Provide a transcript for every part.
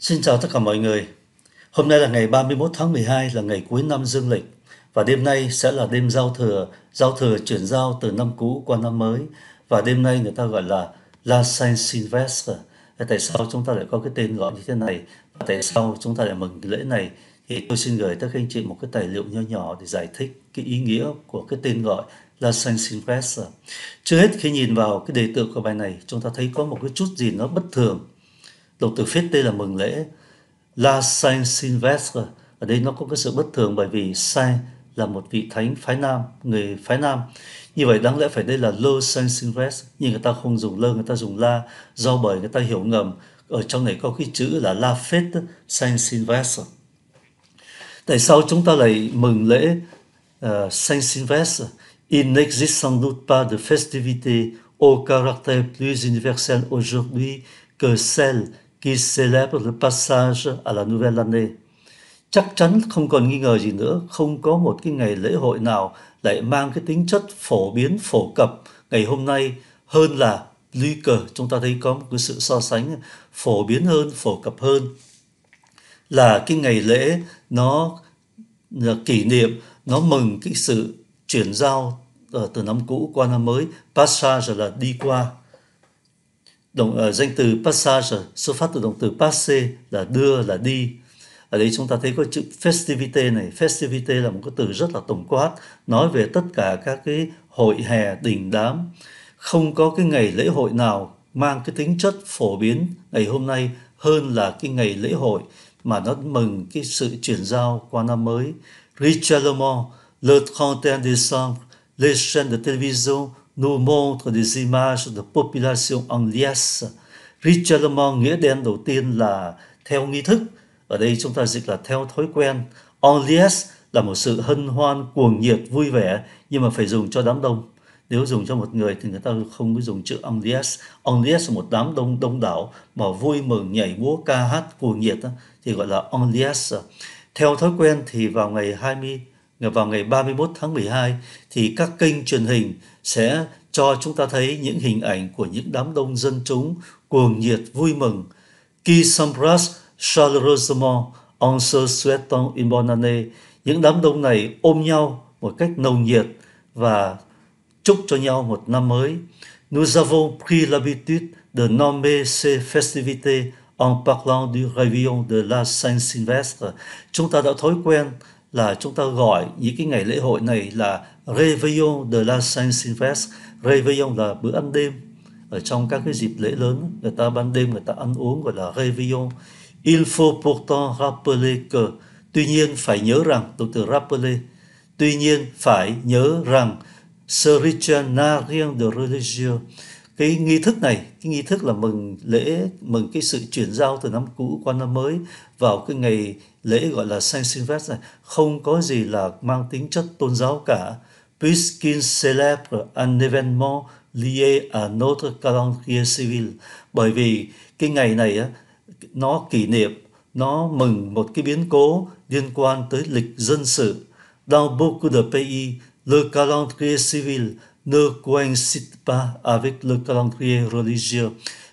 Xin chào tất cả mọi người. Hôm nay là ngày 31 tháng 12 là ngày cuối năm dương lịch và đêm nay sẽ là đêm giao thừa, giao thừa chuyển giao từ năm cũ qua năm mới và đêm nay người ta gọi là La Saint Sylvester. Tại sao chúng ta lại có cái tên gọi như thế này và tại sao chúng ta lại mừng lễ này? Thì tôi xin gửi tới các anh chị một cái tài liệu nho nhỏ để giải thích cái ý nghĩa của cái tên gọi là Saint Sylvester. Trước hết khi nhìn vào cái đề tượng của bài này, chúng ta thấy có một cái chút gì nó bất thường Lục tử Phết đây là mừng lễ La Saint Sylvester. Ở đây nó có cái sự bất thường bởi vì Saint là một vị thánh phái nam, người phái nam. Như vậy đáng lẽ phải đây là Lô Saint Sylvester, nhưng người ta không dùng lơ, người ta dùng la, do bởi người ta hiểu ngầm ở trong này có cái chữ là La Fête Saint Sylvester. Tại sao chúng ta lại mừng lễ uh, Saint Sylvester? Il n'existe sans doute pas de festivité au caractère plus universel aujourd'hui que celle qui célèbre le passage à la nouvelle année. Chắc chắn không còn nghi ngờ gì nữa, không có một cái ngày lễ hội nào lại mang cái tính chất phổ biến, phổ cập ngày hôm nay hơn là cờ, Chúng ta thấy có một cái sự so sánh phổ biến hơn, phổ cập hơn. Là cái ngày lễ nó là kỷ niệm, nó mừng cái sự chuyển giao ờ, từ năm cũ qua năm mới, passage là đi qua động uh, ờ, danh từ passage xuất phát từ động từ passer là đưa là đi ở đây chúng ta thấy có chữ festivité này festivité là một cái từ rất là tổng quát nói về tất cả các cái hội hè đình đám không có cái ngày lễ hội nào mang cái tính chất phổ biến ngày hôm nay hơn là cái ngày lễ hội mà nó mừng cái sự chuyển giao qua năm mới. Richard Le Mans, Le 31 décembre, les chaînes de télévision nous montre des images de population en liesse. Richellement nghĩa đen đầu tiên là theo nghi thức, ở đây chúng ta dịch là theo thói quen. En liesse là một sự hân hoan, cuồng nhiệt, vui vẻ, nhưng mà phải dùng cho đám đông. Nếu dùng cho một người thì người ta không có dùng chữ en liesse. En liesse là một đám đông đông đảo mà vui mừng, nhảy múa, ca hát, cuồng nhiệt thì gọi là en liesse. Theo thói quen thì vào ngày 20 vào ngày 31 tháng 12 thì các kênh truyền hình sẽ cho chúng ta thấy những hình ảnh của những đám đông dân chúng cuồng nhiệt vui mừng. Qui s'embrasse chaleureusement en se souhaitant une bonne année. Những đám đông này ôm nhau một cách nồng nhiệt và chúc cho nhau một năm mới. Nous avons pris l'habitude de nommer ces festivités en parlant du réveillon de la Saint-Sylvestre. Chúng ta đã thói quen là chúng ta gọi những cái ngày lễ hội này là Réveillon de la Saint-Sylvestre. Réveillon là bữa ăn đêm. Ở trong các cái dịp lễ lớn, người ta ban đêm người ta ăn uống gọi là Réveillon. Il faut pourtant rappeler que, tuy nhiên phải nhớ rằng, động từ rappeler, tuy nhiên phải nhớ rằng ce rituel n'a rien de religieux. Cái nghi thức này, cái nghi thức là mừng lễ, mừng cái sự chuyển giao từ năm cũ qua năm mới vào cái ngày lễ gọi là Saint Sylvester này không có gì là mang tính chất tôn giáo cả. Puisqu'il célèbre un événement lié à notre calendrier civil. Bởi vì cái ngày này á, nó kỷ niệm, nó mừng một cái biến cố liên quan tới lịch dân sự. Dans beaucoup de pays, le calendrier civil ne coïncide pas avec le calendrier religieux.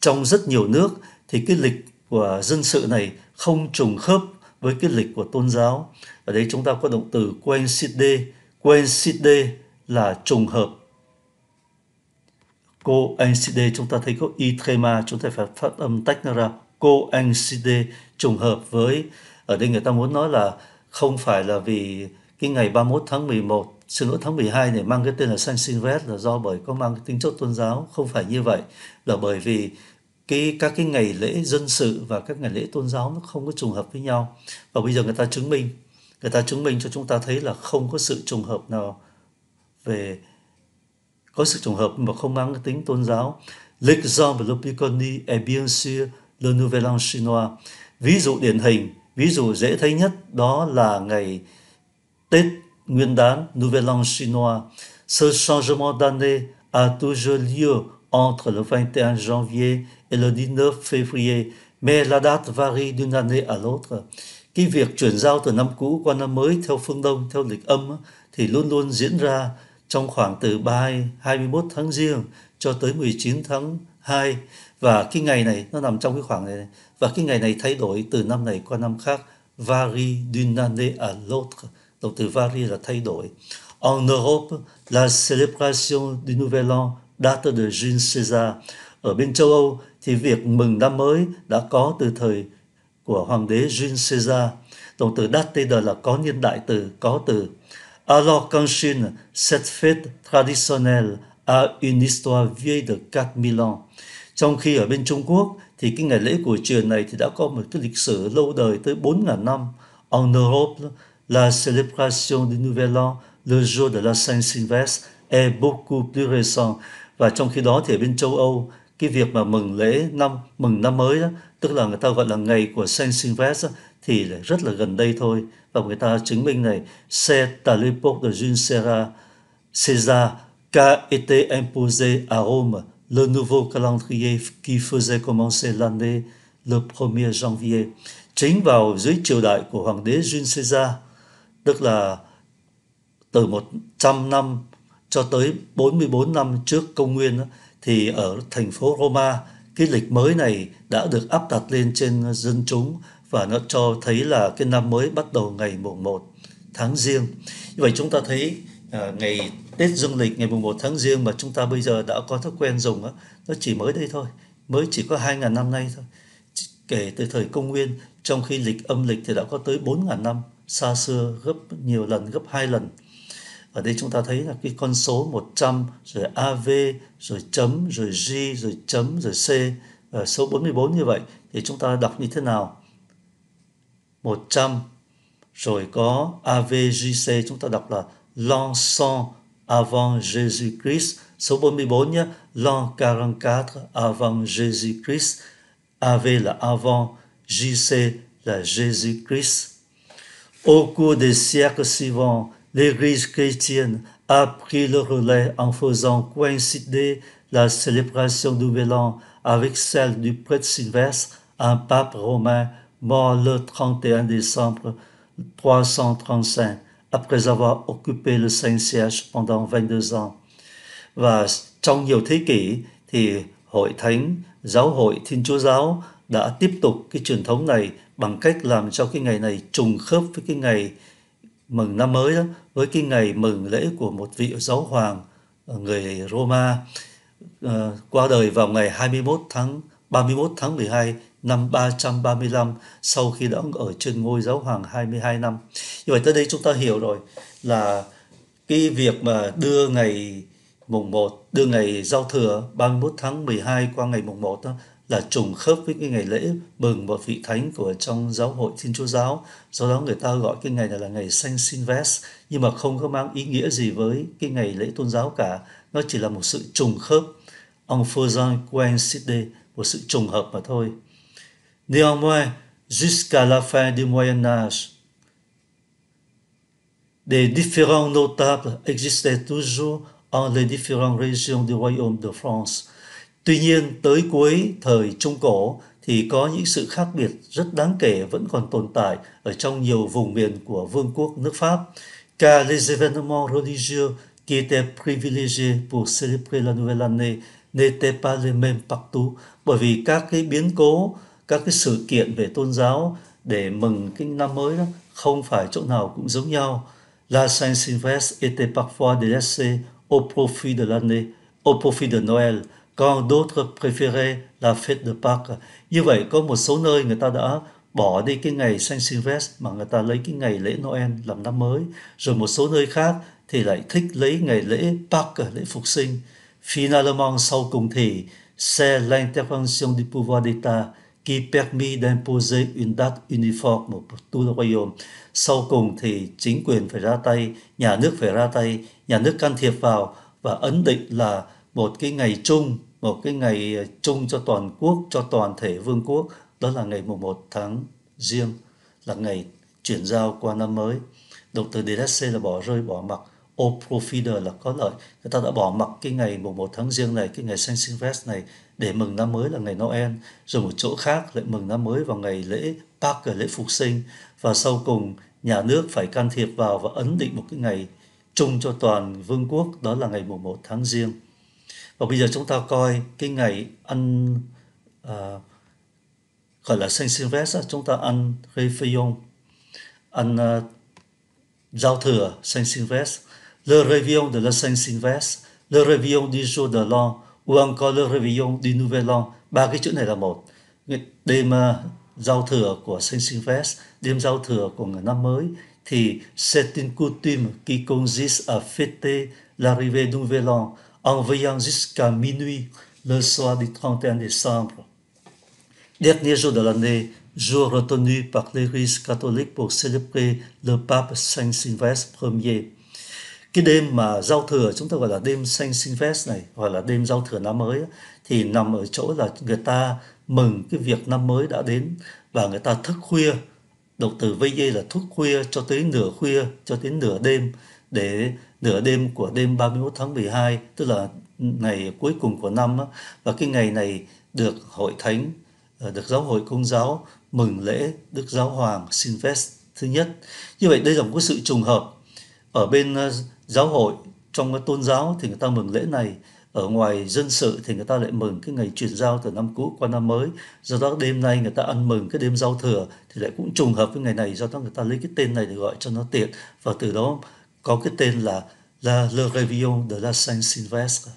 Trong rất nhiều nước thì cái lịch của dân sự này không trùng khớp với cái lịch của tôn giáo. Ở đấy chúng ta có động từ coincide, coincide là trùng hợp. Coincide chúng ta thấy có y trema, chúng ta phải phát âm tách nó ra. Coincide trùng hợp với ở đây người ta muốn nói là không phải là vì cái ngày 31 tháng 11 xin lỗi tháng 12 này mang cái tên là Saint Sylvester là do bởi có mang cái tính chất tôn giáo không phải như vậy là bởi vì cái các cái ngày lễ dân sự và các ngày lễ tôn giáo nó không có trùng hợp với nhau và bây giờ người ta chứng minh người ta chứng minh cho chúng ta thấy là không có sự trùng hợp nào về có sự trùng hợp mà không mang tính tôn giáo l'exemple le plus connu est bien sûr le nouvel an chinois ví dụ điển hình ví dụ dễ thấy nhất đó là ngày Tết Nguyên đán Nouvel An Chinois. Ce changement d'année a toujours lieu entre le 21 janvier et le 19 février, mais la date varie d'une année à l'autre. Cái việc chuyển giao từ năm cũ qua năm mới theo phương Đông, theo lịch âm thì luôn luôn diễn ra trong khoảng từ 3, 21 tháng riêng cho tới 19 tháng 2 và cái ngày này nó nằm trong cái khoảng này, và cái ngày này thay đổi từ năm này qua năm khác varie d'une année à l'autre động từ varie là thay đổi en Europe la célébration du Nouvel An data de Jules Caesar ở bên châu Âu thì việc mừng năm mới đã có từ thời của hoàng đế Jules Caesar. Động từ date là có niên đại từ, có từ. Alors qu'en Chine, cette fête traditionnelle a une histoire vieille de 4000 ans. Trong khi ở bên Trung Quốc thì cái ngày lễ của truyền này thì đã có một cái lịch sử lâu đời tới 4.000 năm. En Europe, la célébration du Nouvel An, le jour de la Saint-Sylvestre, est beaucoup plus récent và trong khi đó thì ở bên châu Âu cái việc mà mừng lễ năm mừng năm mới đó tức là người ta gọi là ngày của Saint Sylvester thì rất là gần đây thôi và người ta chứng minh này c'est à l'époque de Jules César César qu'a été imposé à Rome le nouveau calendrier qui faisait commencer l'année le 1er janvier chính vào dưới triều đại của hoàng đế Jules Caesar tức là từ 100 năm cho tới 44 năm trước công nguyên thì ở thành phố Roma cái lịch mới này đã được áp đặt lên trên dân chúng và nó cho thấy là cái năm mới bắt đầu ngày mùng 1 tháng Giêng Như vậy chúng ta thấy à, ngày Tết dương lịch ngày mùng 1 tháng Giêng mà chúng ta bây giờ đã có thói quen dùng đó nó chỉ mới đây thôi, mới chỉ có 2.000 năm nay thôi. Kể từ thời công nguyên, trong khi lịch âm lịch thì đã có tới 4.000 năm, xa xưa gấp nhiều lần, gấp hai lần ở đây chúng ta thấy là cái con số 100 rồi AV rồi chấm rồi G rồi chấm rồi C uh, số 44 như vậy thì chúng ta đọc như thế nào 100 rồi có AVJC chúng ta đọc là l'ensemble avant Jésus-Christ số 44 nhé l'an 44 avant Jésus-Christ AV là avant JC là Jésus-Christ au cours des siècles suivants l'Église chrétienne a pris le relais en faisant coïncider la célébration du Nouvel An avec celle du prêtre Sylvestre, un pape romain mort le 31 décembre 335, après avoir occupé le Saint-Siège pendant 22 ans. Và trong nhiều thế kỷ thì Hội Thánh, Giáo hội Thiên Chúa Giáo đã tiếp tục cái truyền thống này bằng cách làm cho cái ngày này trùng khớp với cái ngày mừng năm mới đó với cái ngày mừng lễ của một vị giáo hoàng người Roma ờ, qua đời vào ngày 21 tháng 31 tháng 12 năm 335 sau khi đã ở trên ngôi giáo hoàng 22 năm. Như vậy tới đây chúng ta hiểu rồi là cái việc mà đưa ngày mùng 1, đưa ngày giao thừa 31 tháng 12 qua ngày mùng 1 đó, là trùng khớp với cái ngày lễ bừng một vị thánh của trong giáo hội Thiên Chúa giáo. Do đó người ta gọi cái ngày này là ngày Saint Sylvester nhưng mà không có mang ý nghĩa gì với cái ngày lễ tôn giáo cả. Nó chỉ là một sự trùng khớp. Ông quen Sydney một sự trùng hợp mà thôi. Néanmoins, jusqu'à la fin du Moyen Âge, des différents notables existaient toujours en les différentes régions du royaume de France – Tuy nhiên, tới cuối thời Trung Cổ thì có những sự khác biệt rất đáng kể vẫn còn tồn tại ở trong nhiều vùng miền của vương quốc nước Pháp. Car les événements religieux qui étaient privilégiés pour célébrer la nouvelle année n'étaient pas les mêmes partout bởi vì các cái biến cố, các cái sự kiện về tôn giáo để mừng cái năm mới đó không phải chỗ nào cũng giống nhau. La Saint-Sylvestre était parfois délaissée au profit de l'année, au profit de Noël – còn d'autres préféraient la fête de Pâques. Như vậy có một số nơi người ta đã bỏ đi cái ngày Saint Sylvester mà người ta lấy cái ngày lễ Noel làm năm mới. Rồi một số nơi khác thì lại thích lấy ngày lễ Pâques, lễ phục sinh. Finalement, sau cùng thì c'est l'intervention du pouvoir d'État qui permet d'imposer une date uniforme pour tout le royaume. Sau cùng thì chính quyền phải ra tay, nhà nước phải ra tay, nhà nước can thiệp vào và ấn định là một cái ngày chung một cái ngày ờ, chung cho toàn quốc cho toàn thể vương quốc đó là ngày mùng 1 tháng riêng là ngày chuyển giao qua năm mới từ Deresse là bỏ rơi bỏ mặc O Profider là có lợi người ta đã bỏ mặc cái ngày mùng 1 tháng riêng này cái ngày Saint Sylvester này để mừng năm mới là ngày Noel rồi một chỗ khác lại mừng năm mới vào ngày lễ Pascha lễ phục sinh và sau cùng nhà nước phải can thiệp vào và ấn định một cái ngày chung cho toàn vương quốc đó là ngày mùng 1 tháng riêng và bây giờ chúng ta coi cái ngày ăn à, gọi là Saint Sylvester chúng ta ăn Réveillon ăn à, giao thừa Saint Sylvester le Réveillon de la Saint Sylvester le Réveillon du jour de l'an ou encore le Réveillon du nouvel an ba cái chữ này là một đêm à, giao thừa của Saint Sylvester đêm giao thừa của người năm mới thì c'est une coutume qui consiste à fêter l'arrivée du nouvel an en veillant jusqu'à minuit le soir du 31 décembre. Dernier jour de l'année, jour retenu par l'Église catholique pour célébrer le pape Saint Sylvestre Ier. Cái đêm mà giao thừa chúng ta gọi là đêm Saint Sylvestre này, gọi là đêm giao thừa năm mới thì nằm ở chỗ là người ta mừng cái việc năm mới đã đến và người ta thức khuya. Động từ vây là thức khuya cho tới nửa khuya, cho tới nửa đêm để nửa đêm của đêm 31 tháng 12 tức là ngày cuối cùng của năm và cái ngày này được hội thánh ờ, được giáo hội công giáo mừng lễ Đức Giáo Hoàng Silvest thứ nhất. Như vậy đây là một cái sự trùng hợp. Ở bên ờ, giáo hội, trong tôn giáo thì người ta mừng lễ này. Ở ngoài dân sự thì người ta lại mừng cái ngày chuyển giao từ năm cũ qua năm mới. Do đó đêm nay người ta ăn mừng cái đêm giao thừa thì lại cũng trùng hợp với ngày này. Do đó người ta lấy cái tên này để gọi cho nó tiện. Và từ đó có cái tên là La Le Réveillon de la Saint-Sylvestre.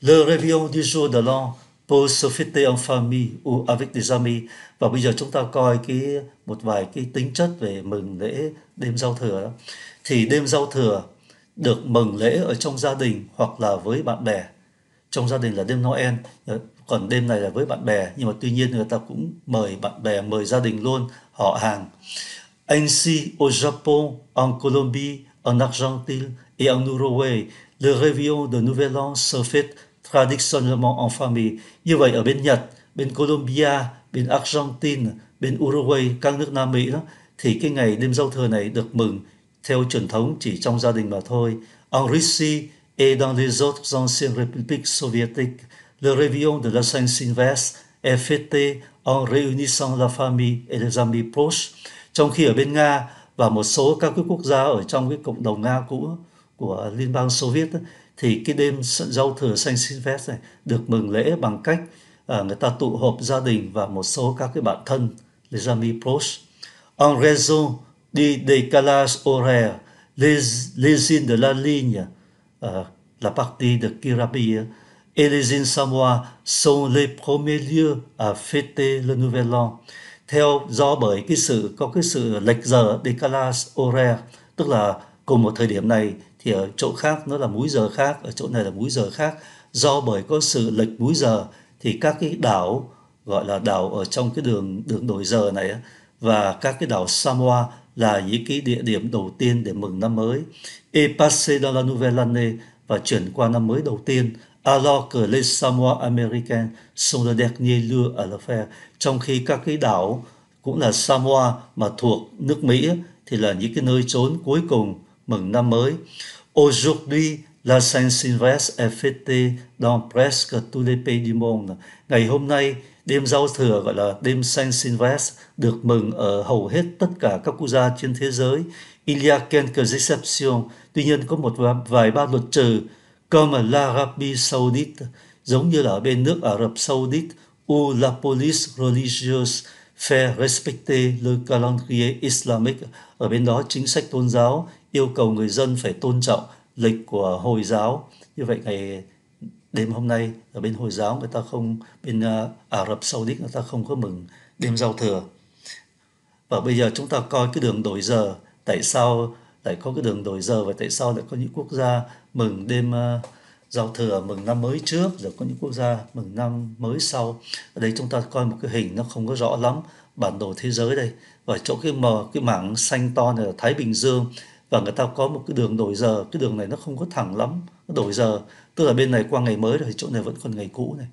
Le Réveillon du jour de l'an pour se fêter en famille ou avec des amis. Và bây giờ chúng ta coi cái một vài cái tính chất về mừng lễ đêm giao thừa. Đó. Thì đêm giao thừa được mừng lễ ở trong gia đình hoặc là với bạn bè. Trong gia đình là đêm Noel, còn đêm này là với bạn bè. Nhưng mà tuy nhiên người ta cũng mời bạn bè, mời gia đình luôn, họ hàng. Anh si au Japon, en Colombie, en Argentine et en Uruguay, le réveillon de Nouvel An se fait traditionnellement en famille. Như vậy ở bên Nhật, bên Colombia, bên Argentine, bên Uruguay, các nước Nam Mỹ đó, thì cái ngày đêm giao thừa này được mừng theo truyền thống chỉ trong gia đình mà thôi. En Russie et dans les autres anciennes républiques soviétiques, le réveillon de la Saint-Sylvestre est fêté en réunissant la famille et les amis proches. Trong khi ở bên Nga, và một số các cái quốc gia ở trong cái cộng đồng Nga cũ của Liên bang Xô Viết thì cái đêm giao thừa xanh Silvest này được mừng lễ bằng cách à, người ta tụ họp gia đình và một số các cái bạn thân les amis proches en raison du décalage horaire les les îles de la ligne euh, la partie de Kirabi et les îles Samoa sont les premiers lieux à fêter le nouvel an theo do bởi cái sự có cái sự lệch giờ décalage ore tức là cùng một thời điểm này thì ở chỗ khác nó là múi giờ khác ở chỗ này là múi giờ khác do bởi có sự lệch múi giờ thì các cái đảo gọi là đảo ở trong cái đường đường đổi giờ này và các cái đảo Samoa là những cái địa điểm đầu tiên để mừng năm mới. E passé dans la nouvelle année và chuyển qua năm mới đầu tiên alors que les Samoa américains sont le dernier lieu à le faire. Trong khi các cái đảo cũng là Samoa mà thuộc nước Mỹ thì là những cái nơi trốn cuối cùng mừng năm mới. Aujourd'hui, la Saint-Sylvestre est fêtée dans presque tous les pays du monde. Ngày hôm nay, đêm giao thừa gọi là đêm Saint-Sylvestre được mừng ở hầu hết tất cả các quốc gia trên thế giới. Il y a quelques exceptions, tuy nhiên có một vài ba luật trừ l'Arabie Saoudite, giống như là ở bên nước Ả Rập Saoudite, où la police religieuse fait respecter le calendrier islamique. Ở bên đó, chính sách tôn giáo yêu cầu người dân phải tôn trọng lịch của Hồi giáo. Như vậy, ngày đêm hôm nay, ở bên Hồi giáo, người ta không, bên à, Ả Rập Saudite, người ta không có mừng đêm giao thừa. Và bây giờ chúng ta coi cái đường đổi giờ, tại sao lại có cái đường đổi giờ và tại sao lại có những quốc gia mừng đêm uh, giao thừa mừng năm mới trước rồi có những quốc gia mừng năm mới sau ở đây chúng ta coi một cái hình nó không có rõ lắm bản đồ thế giới đây và chỗ cái mờ cái mảng xanh to này là Thái Bình Dương và người ta có một cái đường đổi giờ cái đường này nó không có thẳng lắm nó đổi giờ tức là bên này qua ngày mới rồi chỗ này vẫn còn ngày cũ này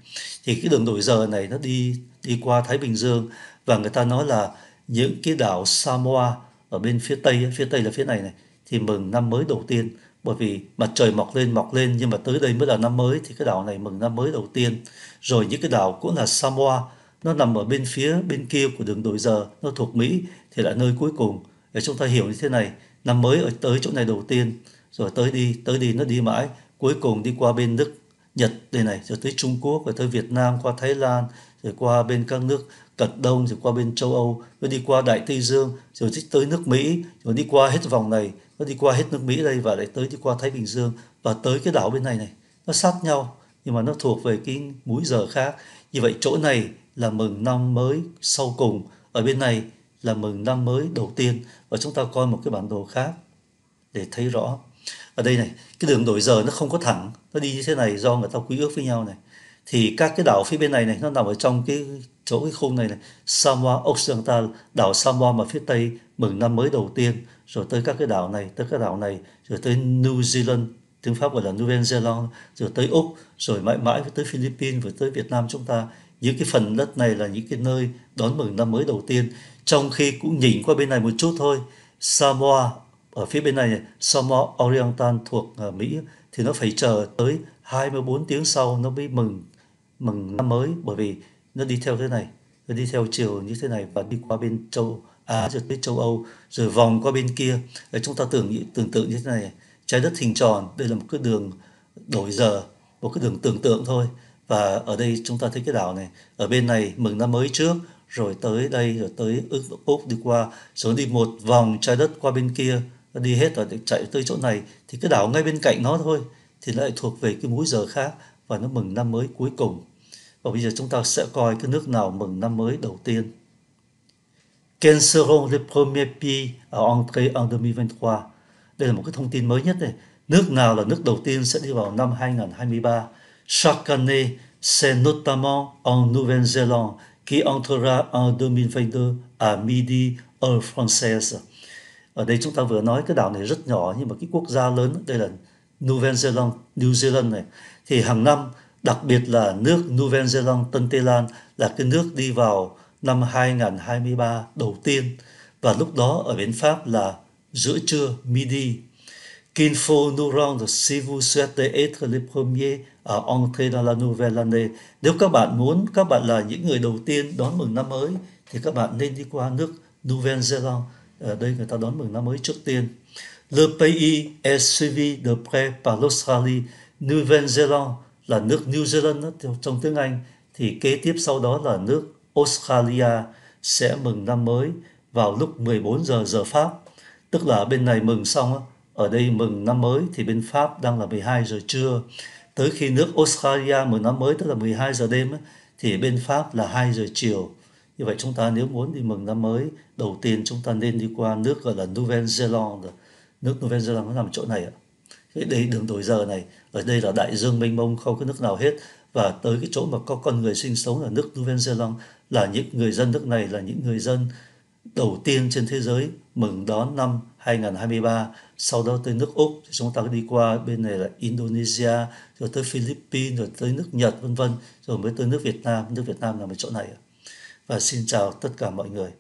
thì cái đường đổi giờ này nó đi đi qua Thái Bình Dương và người ta nói là những cái đảo Samoa ở bên phía tây phía tây là phía này này thì mừng năm mới đầu tiên bởi vì mặt trời mọc lên mọc lên nhưng mà tới đây mới là năm mới thì cái đảo này mừng năm mới đầu tiên rồi những cái đảo cũng là Samoa nó nằm ở bên phía bên kia của đường đổi giờ nó thuộc Mỹ thì là nơi cuối cùng để chúng ta hiểu như thế này năm mới ở tới chỗ này đầu tiên rồi tới đi tới đi nó đi mãi cuối cùng đi qua bên Đức Nhật đây này rồi tới Trung Quốc rồi tới Việt Nam qua Thái Lan rồi qua bên các nước Cận Đông rồi qua bên châu Âu rồi đi qua Đại Tây Dương rồi tới nước Mỹ rồi đi qua hết vòng này nó đi qua hết nước Mỹ đây và lại tới đi qua Thái Bình Dương và tới cái đảo bên này này nó sát nhau nhưng mà nó thuộc về cái múi giờ khác như vậy chỗ này là mừng năm mới sau cùng ở bên này là mừng năm mới đầu tiên và chúng ta coi một cái bản đồ khác để thấy rõ ở đây này cái đường đổi giờ nó không có thẳng nó đi như thế này do người ta quy ước với nhau này thì các cái đảo phía bên này này nó nằm ở trong cái chỗ cái khung này này Samoa Occidental đảo Samoa mà phía tây mừng năm mới đầu tiên rồi tới các cái đảo này tới các đảo này rồi tới New Zealand tiếng Pháp gọi là New Zealand rồi tới Úc rồi mãi mãi tới Philippines và tới Việt Nam chúng ta những cái phần đất này là những cái nơi đón mừng năm mới đầu tiên trong khi cũng nhìn qua bên này một chút thôi Samoa ở phía bên này Samoa Oriental thuộc ờ, Mỹ thì nó phải chờ tới 24 tiếng sau nó mới mừng mừng năm mới bởi vì nó đi theo thế này nó đi theo chiều như thế này và đi qua bên châu Á rồi tới châu Âu rồi vòng qua bên kia Đấy, chúng ta tưởng tưởng tượng như thế này trái đất hình tròn đây là một cái đường đổi giờ một cái đường tưởng tượng thôi và ở đây chúng ta thấy cái đảo này ở bên này mừng năm mới trước rồi tới đây rồi tới Úc, Úc đi qua rồi đi một vòng trái đất qua bên kia đi hết rồi chạy tới chỗ này thì cái đảo ngay bên cạnh nó thôi thì lại thuộc về cái múi giờ khác và nó mừng năm mới cuối cùng và bây giờ chúng ta sẽ coi cái nước nào mừng năm mới đầu tiên Quels seront les premiers pays à entrer en 2023 đây là một cái thông tin mới nhất này nước nào là nước đầu tiên sẽ đi vào năm 2023 chaque année c'est notamment en Nouvelle-Zélande qui entrera en 2022 à midi heure française ở đây chúng ta vừa nói cái đảo này rất nhỏ nhưng mà cái quốc gia lớn đây là New Zealand, New Zealand này thì hàng năm đặc biệt là nước New Zealand, Tân Tây Lan là cái nước đi vào năm 2023 đầu tiên và lúc đó ở bên Pháp là giữa trưa midi. Qu'il faut nous rendre si vous souhaitez être les premiers à entrer dans la nouvelle année. Nếu các bạn muốn các bạn là những người đầu tiên đón mừng năm mới thì các bạn nên đi qua nước New Zealand ở đây người ta đón mừng năm mới trước tiên Le pays est suivi de près par l'Australie, Nouvelle-Zélande là nước New Zealand đó, trong tiếng Anh thì kế tiếp sau đó là nước Australia sẽ mừng năm mới vào lúc 14 giờ giờ Pháp. Tức là bên này mừng xong ở đây mừng năm mới thì bên Pháp đang là 12 giờ trưa. Tới khi nước Australia mừng năm mới tức là 12 giờ đêm thì bên Pháp là 2 giờ chiều như vậy chúng ta nếu muốn đi mừng năm mới đầu tiên chúng ta nên đi qua nước gọi là Nouvelle Zélande nước Nouvelle Zélande nó nằm chỗ này ạ cái đây đường đổi giờ này ở đây là đại dương mênh mông không có nước nào hết và tới cái chỗ mà có con người sinh sống là nước Nouvelle Zélande là những người dân nước này là những người dân đầu tiên trên thế giới mừng đón năm 2023 sau đó tới nước Úc thì chúng ta đi qua bên này là Indonesia rồi tới Philippines rồi tới nước Nhật vân vân rồi mới tới nước Việt Nam nước Việt Nam là một chỗ này ạ và xin chào tất cả mọi người